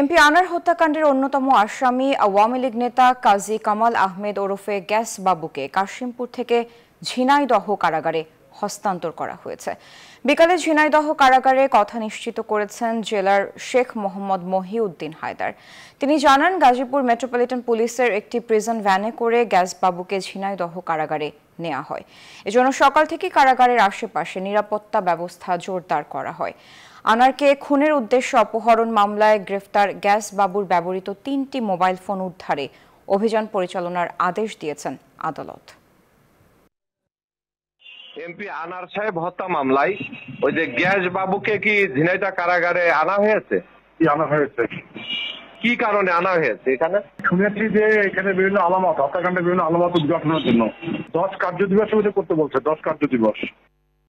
MP আনার হত্যাকাণ্ডের অন্যতম আসামি আওয়ামী লীগ নেতা কাজী কামাল আহমেদ ওরফে গ্যাস বাবুকে কাশিমপুর থেকে ঝিনাইদহ কারাগারে হস্তান্তর করা হয়েছে বিকালে ঝিনাইদহ কারাগারে কথা নিশ্চিত করেছেন জেলার শেখ মোহাম্মদ মহিউদ্দিন হায়দার তিনি জানান গাজীপুর মেট্রোপলিটন পুলিশের একটি প্রিজন ভ্যানে করে গ্যাস বাবুকে ঝিনাইদহ কারাগারে নেওয়া হয় এজন্য সকাল থেকে কারাগারের আশেপাশে নিরাপত্তা ব্যবস্থা জোরদার করা হয় আনারকে খুনের উদ্দেশ্য অপহরণ মামলায় গ্রেফতার গ্যাস বাবুর ব্যবহৃত তিনটি মোবাইল ফোন উদ্ধারে অভিযান পরিচালনার আদেশ দিয়েছেন আদালত এমপি আনার সাহেব হত্যা মামলায় ওই যে গ্যাস বাবুকে কি ঝিনাইদা কারাগারে আনা হয়েছে আনা হয়েছে কি কারণে আনা হয়েছে এখানে শুনেছি যে এখানে বিভিন্ন আলামত হত্যাকাণ্ডের বিভিন্ন আলামত উদ্ঘাটনের জন্য দশ কার্য দিবসের মধ্যে করতে বলছে দশ কার্য দিবস